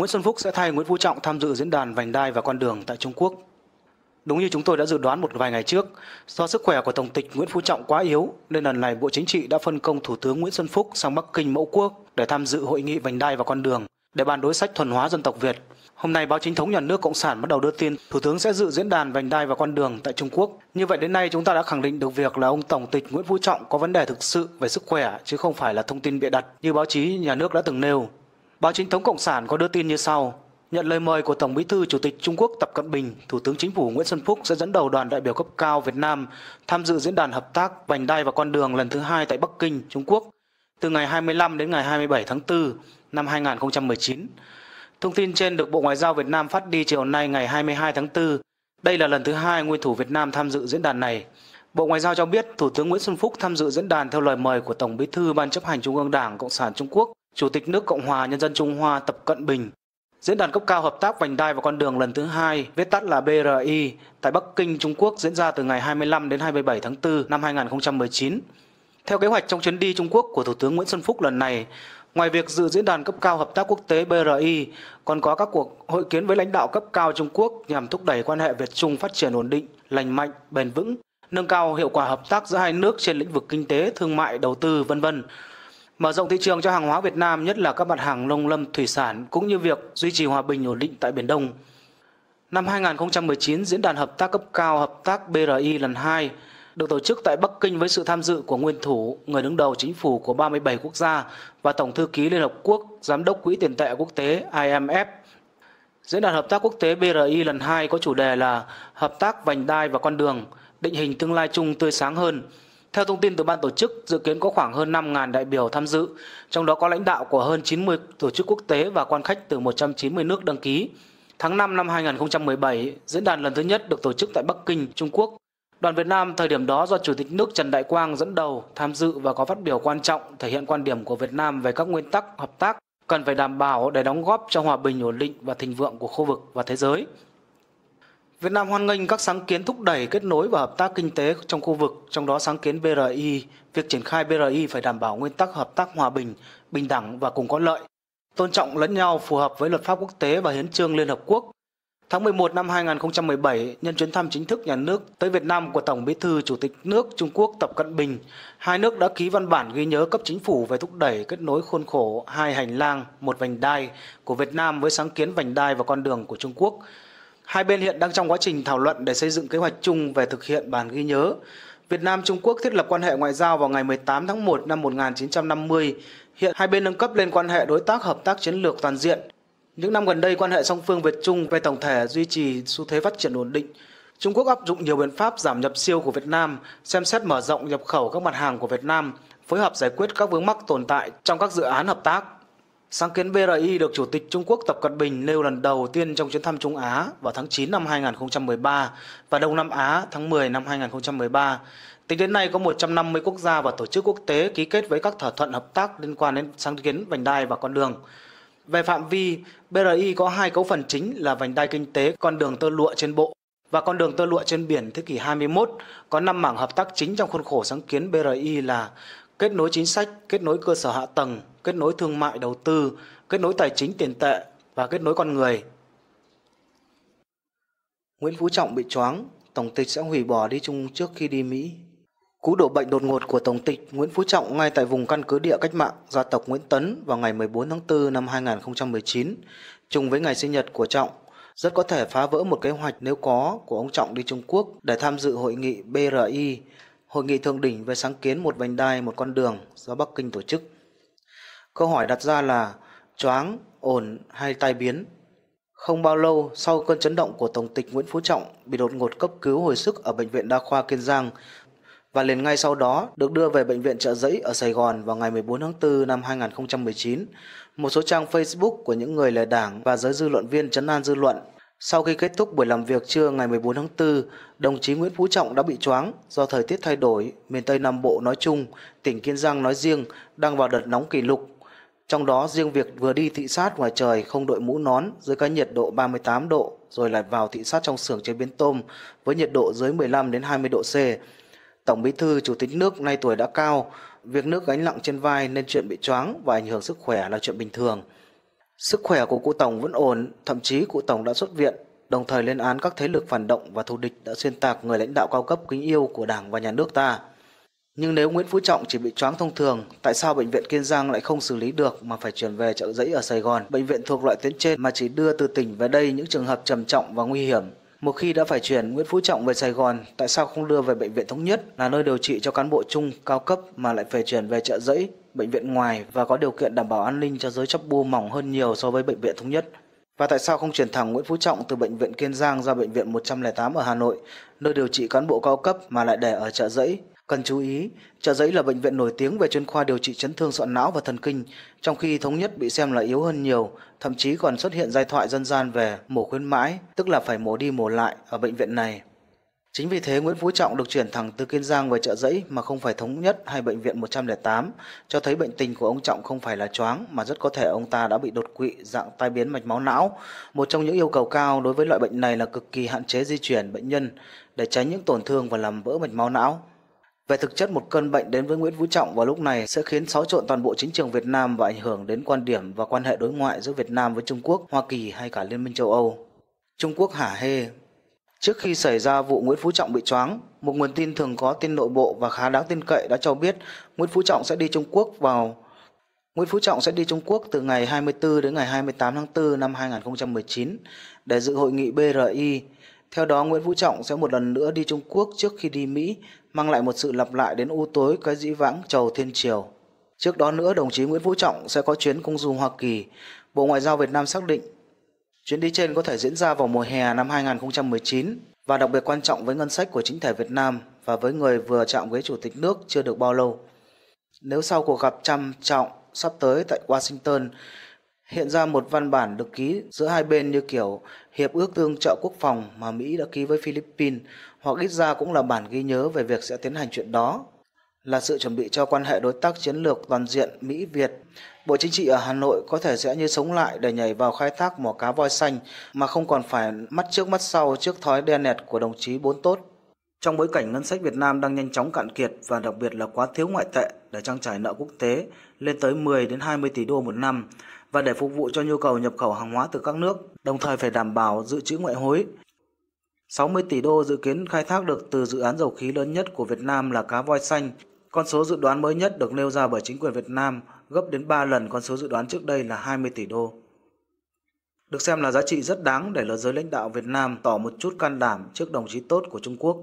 Nguyễn Xuân Phúc sẽ thay Nguyễn Phú Trọng tham dự diễn đàn vành đai và con đường tại Trung Quốc. Đúng như chúng tôi đã dự đoán một vài ngày trước, do sức khỏe của Tổng tịch Nguyễn Phú Trọng quá yếu nên lần này Bộ Chính trị đã phân công Thủ tướng Nguyễn Xuân Phúc sang Bắc Kinh mẫu quốc để tham dự hội nghị vành đai và con đường để bàn đối sách thuần hóa dân tộc Việt. Hôm nay báo chính thống nhà nước Cộng sản bắt đầu đưa tin Thủ tướng sẽ dự diễn đàn vành đai và con đường tại Trung Quốc. Như vậy đến nay chúng ta đã khẳng định được việc là ông Tổng tịch Nguyễn Phú Trọng có vấn đề thực sự về sức khỏe chứ không phải là thông tin bịa đặt như báo chí nhà nước đã từng nêu. Báo chính thống Cộng sản có đưa tin như sau. Nhận lời mời của Tổng Bí thư Chủ tịch Trung Quốc Tập Cận Bình, Thủ tướng Chính phủ Nguyễn Xuân Phúc sẽ dẫn đầu đoàn đại biểu cấp cao Việt Nam tham dự diễn đàn hợp tác vành đai và con đường lần thứ hai tại Bắc Kinh, Trung Quốc từ ngày 25 đến ngày 27 tháng 4 năm 2019. Thông tin trên được Bộ Ngoại giao Việt Nam phát đi chiều nay ngày 22 tháng 4. Đây là lần thứ hai nguyên thủ Việt Nam tham dự diễn đàn này. Bộ Ngoại giao cho biết Thủ tướng Nguyễn Xuân Phúc tham dự diễn đàn theo lời mời của Tổng Bí thư Ban chấp hành Trung ương Đảng Cộng sản Trung Quốc Chủ tịch nước Cộng hòa Nhân dân Trung Hoa Tập Cận Bình Diễn đàn cấp cao hợp tác vành đai và con đường lần thứ hai, viết tắt là BRI, tại Bắc Kinh, Trung Quốc diễn ra từ ngày 25 đến 27 tháng 4 năm 2019. Theo kế hoạch trong chuyến đi Trung Quốc của Thủ tướng Nguyễn Xuân Phúc lần này, ngoài việc dự diễn đàn cấp cao hợp tác quốc tế BRI, còn có các cuộc hội kiến với lãnh đạo cấp cao Trung Quốc nhằm thúc đẩy quan hệ Việt Trung phát triển ổn định, lành mạnh, bền vững, nâng cao hiệu quả hợp tác giữa hai nước trên lĩnh vực kinh tế, thương mại, đầu tư, vân vân mở rộng thị trường cho hàng hóa Việt Nam, nhất là các mặt hàng nông lâm thủy sản cũng như việc duy trì hòa bình ổn định tại Biển Đông. Năm 2019, diễn đàn hợp tác cấp cao hợp tác BRI lần 2 được tổ chức tại Bắc Kinh với sự tham dự của nguyên thủ, người đứng đầu chính phủ của 37 quốc gia và Tổng thư ký Liên Hợp Quốc, Giám đốc Quỹ tiền tệ quốc tế IMF. Diễn đàn hợp tác quốc tế BRI lần 2 có chủ đề là Hợp tác vành đai và con đường, định hình tương lai chung tươi sáng hơn – theo thông tin từ ban tổ chức, dự kiến có khoảng hơn 5.000 đại biểu tham dự, trong đó có lãnh đạo của hơn 90 tổ chức quốc tế và quan khách từ 190 nước đăng ký. Tháng 5 năm 2017, diễn đàn lần thứ nhất được tổ chức tại Bắc Kinh, Trung Quốc. Đoàn Việt Nam thời điểm đó do Chủ tịch nước Trần Đại Quang dẫn đầu tham dự và có phát biểu quan trọng thể hiện quan điểm của Việt Nam về các nguyên tắc hợp tác cần phải đảm bảo để đóng góp cho hòa bình ổn định và thịnh vượng của khu vực và thế giới. Việt Nam hoan nghênh các sáng kiến thúc đẩy kết nối và hợp tác kinh tế trong khu vực, trong đó sáng kiến BRI, việc triển khai BRI phải đảm bảo nguyên tắc hợp tác hòa bình, bình đẳng và cùng có lợi, tôn trọng lẫn nhau phù hợp với luật pháp quốc tế và hiến trương Liên Hợp Quốc. Tháng 11 năm 2017, nhân chuyến thăm chính thức nhà nước tới Việt Nam của Tổng Bí thư Chủ tịch nước Trung Quốc Tập Cận Bình, hai nước đã ký văn bản ghi nhớ cấp chính phủ về thúc đẩy kết nối khuôn khổ hai hành lang, một vành đai của Việt Nam với sáng kiến vành đai và con đường của Trung Quốc – Hai bên hiện đang trong quá trình thảo luận để xây dựng kế hoạch chung về thực hiện bản ghi nhớ. Việt Nam Trung Quốc thiết lập quan hệ ngoại giao vào ngày 18 tháng 1 năm 1950. Hiện hai bên nâng cấp lên quan hệ đối tác hợp tác chiến lược toàn diện. Những năm gần đây, quan hệ song phương Việt Trung về tổng thể duy trì xu thế phát triển ổn định. Trung Quốc áp dụng nhiều biện pháp giảm nhập siêu của Việt Nam, xem xét mở rộng nhập khẩu các mặt hàng của Việt Nam, phối hợp giải quyết các vướng mắc tồn tại trong các dự án hợp tác. Sáng kiến BRI được Chủ tịch Trung Quốc Tập Cận Bình nêu lần đầu tiên trong chuyến thăm Trung Á vào tháng 9 năm 2013 và Đông Nam Á tháng 10 năm 2013. Tính đến nay có 150 quốc gia và tổ chức quốc tế ký kết với các thỏa thuận hợp tác liên quan đến sáng kiến vành đai và con đường. Về phạm vi, BRI có hai cấu phần chính là vành đai kinh tế, con đường tơ lụa trên bộ và con đường tơ lụa trên biển thế kỷ 21 có 5 mảng hợp tác chính trong khuôn khổ sáng kiến BRI là kết nối chính sách, kết nối cơ sở hạ tầng, kết nối thương mại đầu tư, kết nối tài chính tiền tệ và kết nối con người. Nguyễn Phú Trọng bị choáng, Tổng tịch sẽ hủy bỏ đi chung trước khi đi Mỹ. Cú đổ bệnh đột ngột của Tổng tịch Nguyễn Phú Trọng ngay tại vùng căn cứ địa cách mạng gia tộc Nguyễn Tấn vào ngày 14 tháng 4 năm 2019, trùng với ngày sinh nhật của Trọng, rất có thể phá vỡ một kế hoạch nếu có của ông Trọng đi Trung Quốc để tham dự hội nghị BRI, hội nghị thượng đỉnh về sáng kiến một vành đai một con đường do Bắc Kinh tổ chức. Câu hỏi đặt ra là choáng, ổn hay tai biến? Không bao lâu sau cơn chấn động của Tổng tịch Nguyễn Phú Trọng bị đột ngột cấp cứu hồi sức ở Bệnh viện Đa khoa Kiên Giang và liền ngay sau đó được đưa về Bệnh viện Trợ Giấy ở Sài Gòn vào ngày 14 tháng 4 năm 2019. Một số trang Facebook của những người lề đảng và giới dư luận viên chấn an dư luận sau khi kết thúc buổi làm việc trưa ngày 14 tháng 4, đồng chí Nguyễn Phú Trọng đã bị choáng do thời tiết thay đổi, miền Tây Nam Bộ nói chung, tỉnh Kiên Giang nói riêng đang vào đợt nóng kỷ lục trong đó riêng việc vừa đi thị sát ngoài trời không đội mũ nón dưới cái nhiệt độ 38 độ rồi lại vào thị sát trong xưởng chế biến tôm với nhiệt độ dưới 15 đến 20 độ C. Tổng Bí thư Chủ tịch nước nay tuổi đã cao, việc nước gánh nặng trên vai nên chuyện bị choáng và ảnh hưởng sức khỏe là chuyện bình thường. Sức khỏe của cụ tổng vẫn ổn, thậm chí cụ tổng đã xuất viện, đồng thời lên án các thế lực phản động và thù địch đã xuyên tạc người lãnh đạo cao cấp kính yêu của Đảng và nhà nước ta. Nhưng nếu Nguyễn Phú Trọng chỉ bị choáng thông thường, tại sao bệnh viện Kiên Giang lại không xử lý được mà phải chuyển về chợ giấy ở Sài Gòn? Bệnh viện thuộc loại tuyến trên mà chỉ đưa từ tỉnh về đây những trường hợp trầm trọng và nguy hiểm. Một khi đã phải chuyển Nguyễn Phú Trọng về Sài Gòn, tại sao không đưa về bệnh viện thống nhất là nơi điều trị cho cán bộ chung cao cấp mà lại phải chuyển về chợ giấy, bệnh viện ngoài và có điều kiện đảm bảo an ninh cho giới chấp bu mỏng hơn nhiều so với bệnh viện thống nhất? Và tại sao không chuyển thẳng Nguyễn Phú Trọng từ bệnh viện Kiên Giang ra bệnh viện 108 ở Hà Nội, nơi điều trị cán bộ cao cấp mà lại để ở chợ giấy, Cần chú ý, chợ Giấy là bệnh viện nổi tiếng về chuyên khoa điều trị chấn thương sọ não và thần kinh, trong khi Thống Nhất bị xem là yếu hơn nhiều, thậm chí còn xuất hiện giai thoại dân gian về mổ khuyến mãi, tức là phải mổ đi mổ lại ở bệnh viện này. Chính vì thế Nguyễn Phú Trọng được chuyển thẳng từ Kiên Giang về chợ Giấy mà không phải Thống Nhất hay Bệnh viện 108, cho thấy bệnh tình của ông Trọng không phải là choáng mà rất có thể ông ta đã bị đột quỵ dạng tai biến mạch máu não. Một trong những yêu cầu cao đối với loại bệnh này là cực kỳ hạn chế di chuyển bệnh nhân để tránh những tổn thương và làm vỡ mạch máu não. Về thực chất một cơn bệnh đến với Nguyễn Phú Trọng vào lúc này sẽ khiến xáo trộn toàn bộ chính trường Việt Nam và ảnh hưởng đến quan điểm và quan hệ đối ngoại giữa Việt Nam với Trung Quốc, Hoa Kỳ hay cả Liên minh châu Âu. Trung Quốc hả hê. Trước khi xảy ra vụ Nguyễn Phú Trọng bị choáng, một nguồn tin thường có tin nội bộ và khá đáng tin cậy đã cho biết Nguyễn Phú Trọng sẽ đi Trung Quốc vào Nguyễn Phú Trọng sẽ đi Trung Quốc từ ngày 24 đến ngày 28 tháng 4 năm 2019 để dự hội nghị BRI theo đó, Nguyễn Vũ Trọng sẽ một lần nữa đi Trung Quốc trước khi đi Mỹ, mang lại một sự lặp lại đến u tối cái dĩ vãng trầu thiên triều. Trước đó nữa, đồng chí Nguyễn Vũ Trọng sẽ có chuyến công du Hoa Kỳ. Bộ Ngoại giao Việt Nam xác định chuyến đi trên có thể diễn ra vào mùa hè năm 2019 và đặc biệt quan trọng với ngân sách của chính thể Việt Nam và với người vừa chạm ghế chủ tịch nước chưa được bao lâu. Nếu sau cuộc gặp trăm trọng sắp tới tại Washington, hiện ra một văn bản được ký giữa hai bên như kiểu Hiệp ước tương trợ quốc phòng mà Mỹ đã ký với Philippines hoặc ít ra cũng là bản ghi nhớ về việc sẽ tiến hành chuyện đó là sự chuẩn bị cho quan hệ đối tác chiến lược toàn diện Mỹ-Việt. Bộ Chính trị ở Hà Nội có thể sẽ như sống lại để nhảy vào khai thác mỏ cá voi xanh mà không còn phải mắt trước mắt sau trước thói đen nẹt của đồng chí Bốn Tốt. Trong bối cảnh ngân sách Việt Nam đang nhanh chóng cạn kiệt và đặc biệt là quá thiếu ngoại tệ để trang trải nợ quốc tế lên tới 10 đến 20 tỷ đô một năm, và để phục vụ cho nhu cầu nhập khẩu hàng hóa từ các nước, đồng thời phải đảm bảo dự trữ ngoại hối. 60 tỷ đô dự kiến khai thác được từ dự án dầu khí lớn nhất của Việt Nam là cá voi xanh. Con số dự đoán mới nhất được nêu ra bởi chính quyền Việt Nam gấp đến 3 lần con số dự đoán trước đây là 20 tỷ đô. Được xem là giá trị rất đáng để là giới lãnh đạo Việt Nam tỏ một chút can đảm trước đồng chí tốt của Trung Quốc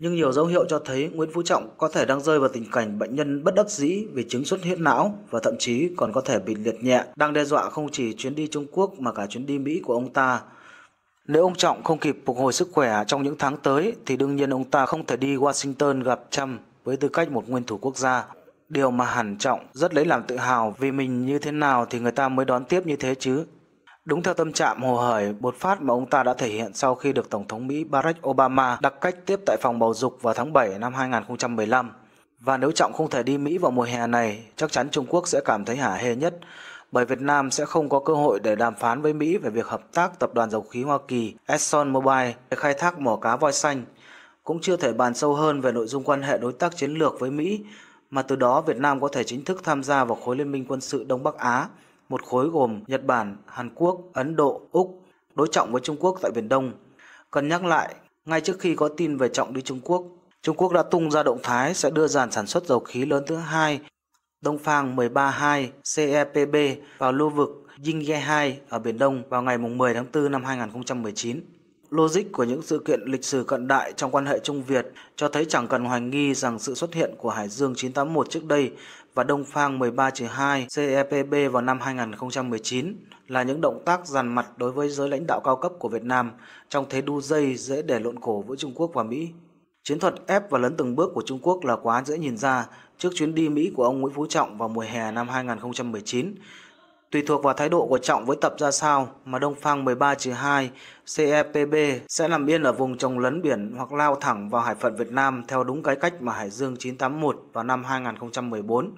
nhưng nhiều dấu hiệu cho thấy Nguyễn Phú Trọng có thể đang rơi vào tình cảnh bệnh nhân bất đắc dĩ vì chứng xuất huyết não và thậm chí còn có thể bị liệt nhẹ, đang đe dọa không chỉ chuyến đi Trung Quốc mà cả chuyến đi Mỹ của ông ta. Nếu ông Trọng không kịp phục hồi sức khỏe trong những tháng tới thì đương nhiên ông ta không thể đi Washington gặp Trump với tư cách một nguyên thủ quốc gia. Điều mà Hàn Trọng rất lấy làm tự hào vì mình như thế nào thì người ta mới đón tiếp như thế chứ. Đúng theo tâm trạng hồ hởi, bột phát mà ông ta đã thể hiện sau khi được Tổng thống Mỹ Barack Obama đặc cách tiếp tại phòng bầu dục vào tháng 7 năm 2015. Và nếu Trọng không thể đi Mỹ vào mùa hè này, chắc chắn Trung Quốc sẽ cảm thấy hả hê nhất, bởi Việt Nam sẽ không có cơ hội để đàm phán với Mỹ về việc hợp tác Tập đoàn Dầu khí Hoa Kỳ Exxon Mobil để khai thác mỏ cá voi xanh, cũng chưa thể bàn sâu hơn về nội dung quan hệ đối tác chiến lược với Mỹ, mà từ đó Việt Nam có thể chính thức tham gia vào khối liên minh quân sự Đông Bắc Á một khối gồm Nhật Bản, Hàn Quốc, Ấn Độ, Úc đối trọng với Trung Quốc tại Biển Đông. Cần nhắc lại, ngay trước khi có tin về trọng đi Trung Quốc, Trung Quốc đã tung ra động thái sẽ đưa dàn sản xuất dầu khí lớn thứ hai Đông Phang 132 CEPB vào lưu vực Yingye 2 ở Biển Đông vào ngày 10 tháng 4 năm 2019. Logic của những sự kiện lịch sử cận đại trong quan hệ Trung Việt cho thấy chẳng cần hoài nghi rằng sự xuất hiện của Hải Dương 981 trước đây và Đông Phang 13-2 CEPB vào năm 2019 là những động tác dàn mặt đối với giới lãnh đạo cao cấp của Việt Nam trong thế đu dây dễ để lộn cổ với Trung Quốc và Mỹ. Chiến thuật ép và lấn từng bước của Trung Quốc là quá dễ nhìn ra trước chuyến đi Mỹ của ông Nguyễn Phú Trọng vào mùa hè năm 2019 Tùy thuộc vào thái độ của Trọng với tập ra sao mà Đông Phang 13-2 CEPB sẽ làm yên ở vùng trồng lấn biển hoặc lao thẳng vào hải phận Việt Nam theo đúng cái cách mà Hải Dương 981 vào năm 2014.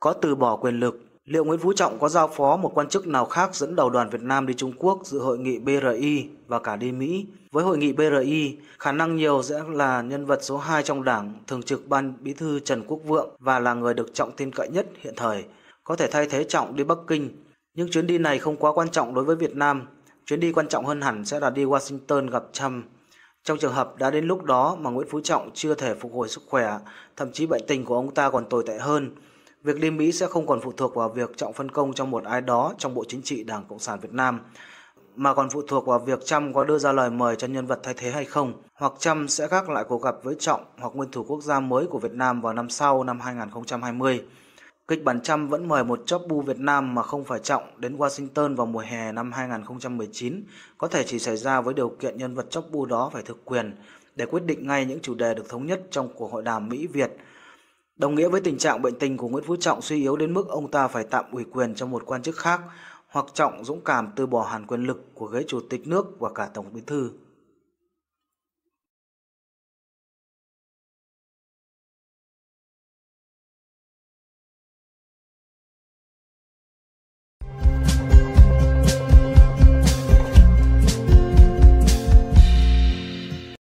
Có từ bỏ quyền lực, liệu Nguyễn Phú Trọng có giao phó một quan chức nào khác dẫn đầu đoàn Việt Nam đi Trung Quốc dự hội nghị BRI và cả đi Mỹ? Với hội nghị BRI, khả năng nhiều sẽ là nhân vật số 2 trong đảng, thường trực ban bí thư Trần Quốc Vượng và là người được Trọng tin cậy nhất hiện thời. Có thể thay thế Trọng đi Bắc Kinh nhưng chuyến đi này không quá quan trọng đối với Việt Nam. Chuyến đi quan trọng hơn hẳn sẽ là đi Washington gặp Trump. Trong trường hợp đã đến lúc đó mà Nguyễn Phú Trọng chưa thể phục hồi sức khỏe, thậm chí bệnh tình của ông ta còn tồi tệ hơn, việc đi Mỹ sẽ không còn phụ thuộc vào việc Trọng phân công cho một ai đó trong Bộ Chính trị Đảng Cộng sản Việt Nam, mà còn phụ thuộc vào việc Trump có đưa ra lời mời cho nhân vật thay thế hay không, hoặc Trump sẽ gác lại cuộc gặp với Trọng hoặc nguyên thủ quốc gia mới của Việt Nam vào năm sau năm 2020. Kịch bản trăm vẫn mời một chóp bu Việt Nam mà không phải trọng đến Washington vào mùa hè năm 2019, có thể chỉ xảy ra với điều kiện nhân vật chóp bu đó phải thực quyền để quyết định ngay những chủ đề được thống nhất trong cuộc hội đàm Mỹ-Việt. Đồng nghĩa với tình trạng bệnh tình của Nguyễn Phú Trọng suy yếu đến mức ông ta phải tạm ủy quyền cho một quan chức khác, hoặc Trọng dũng cảm từ bỏ hẳn quyền lực của ghế chủ tịch nước và cả tổng bí thư.